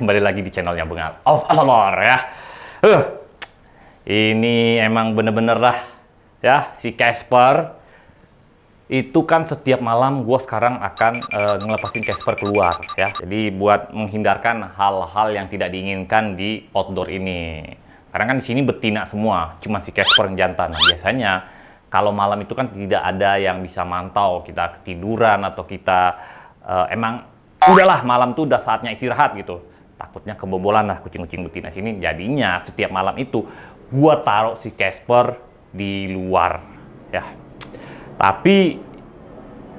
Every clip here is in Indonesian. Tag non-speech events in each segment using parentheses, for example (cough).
kembali lagi di channelnya Bengal of Honor ya. Uh, ini emang bener-bener lah ya si Casper itu kan setiap malam gue sekarang akan uh, ngelepasin Casper keluar ya. Jadi buat menghindarkan hal-hal yang tidak diinginkan di outdoor ini. Karena kan di sini betina semua, cuma si Casper yang jantan. Nah, biasanya kalau malam itu kan tidak ada yang bisa mantau kita ketiduran atau kita uh, emang udahlah malam tuh udah saatnya istirahat gitu takutnya kebobolan lah kucing-kucing betina sini jadinya setiap malam itu gua taruh si Casper di luar ya tapi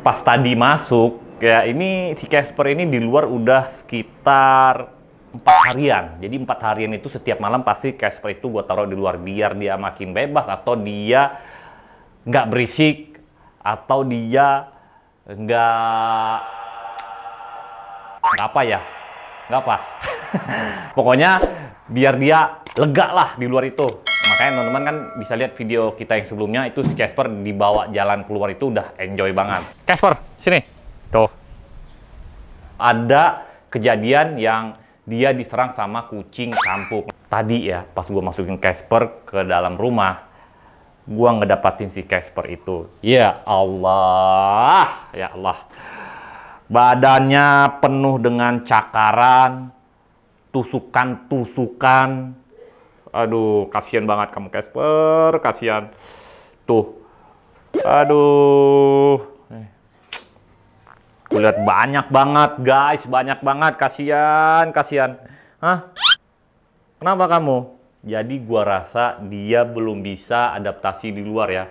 pas tadi masuk ya ini si Casper ini di luar udah sekitar empat harian jadi empat harian itu setiap malam pasti Casper itu gua taruh di luar biar dia makin bebas atau dia nggak berisik atau dia nggak nggak apa ya nggak apa (laughs) Pokoknya biar dia lega lah di luar itu. Makanya teman-teman kan bisa lihat video kita yang sebelumnya itu si Casper dibawa jalan keluar itu udah enjoy banget. Casper, sini. Tuh. Ada kejadian yang dia diserang sama kucing kampung. Tadi ya, pas gue masukin Casper ke dalam rumah, gue ngedapatin si Casper itu. Ya Allah, ya Allah. Badannya penuh dengan cakaran, tusukan-tusukan. Aduh, kasihan banget kamu Casper, kasihan. Tuh. Aduh. kulihat eh. banyak banget, guys, banyak banget. Kasihan, kasihan. Hah? Kenapa kamu? Jadi gua rasa dia belum bisa adaptasi di luar ya.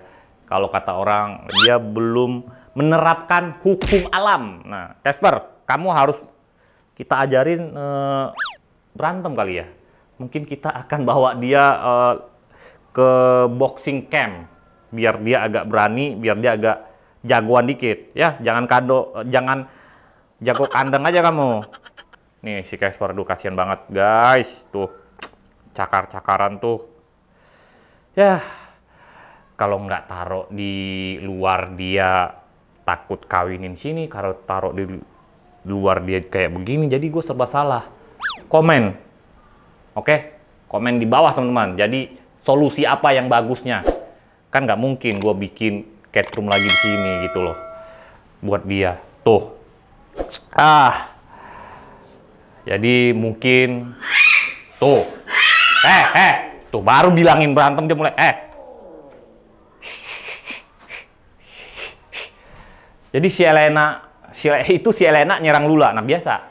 Kalau kata orang, dia belum menerapkan hukum alam. Nah, Casper, kamu harus kita ajarin uh, berantem kali ya. Mungkin kita akan bawa dia uh, ke boxing camp biar dia agak berani, biar dia agak jagoan dikit. Ya, jangan kado, uh, jangan jago kandang aja kamu. Nih si Casper, aduh kasihan banget guys, tuh cakar-cakaran tuh. Ya, kalau nggak taruh di luar dia takut kawinin sini, kalau taruh di luar dia kayak begini, jadi gue serba salah komen. Oke, komen di bawah teman-teman. Jadi solusi apa yang bagusnya? Kan nggak mungkin gue bikin cat room lagi di sini gitu loh. Buat dia. Tuh. Ah. Jadi mungkin tuh. Eh, eh. Tuh baru bilangin berantem dia mulai eh. Jadi si Elena, si, itu si Elena nyerang Lula, nah biasa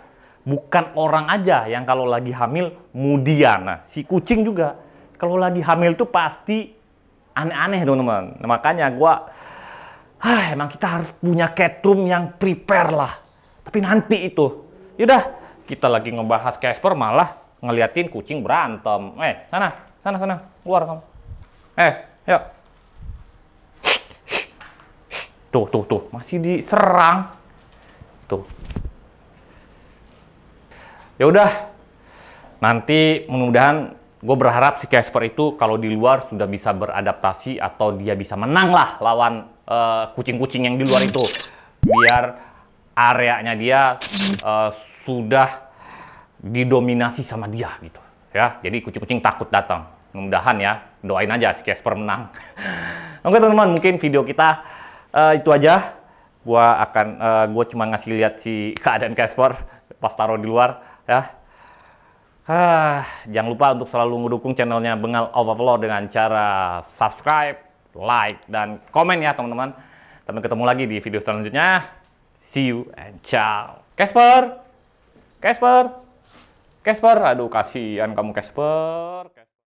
bukan orang aja yang kalau lagi hamil mudian. Nah, si kucing juga kalau lagi hamil tuh pasti aneh-aneh teman-teman. Nah, makanya gua ah, emang kita harus punya cat room yang prepare lah. Tapi nanti itu. Yaudah, kita lagi ngebahas Casper malah ngeliatin kucing berantem. Eh, sana, sana, sana, keluar kamu. Eh, yuk. Tuh, tuh, tuh, masih diserang. Tuh, ya udah nanti mudah-mudahan gue berharap si Casper itu kalau di luar sudah bisa beradaptasi atau dia bisa menang lah lawan eh, kucing-kucing uh, yang di luar itu biar areanya dia uh, sudah didominasi sama dia gitu ya jadi kucing-kucing takut datang mudah-mudahan ya doain aja si Casper menang (laughs) oke teman-teman mungkin video kita uh, itu aja gue akan uh, gue cuma ngasih lihat si (laughs) keadaan Casper pas taruh di luar ya. Ah, jangan lupa untuk selalu mendukung channelnya Bengal Overflow dengan cara subscribe, like, dan komen ya teman-teman. Sampai ketemu lagi di video selanjutnya. See you and ciao. Casper! Casper! Casper! Aduh, kasihan kamu Casper.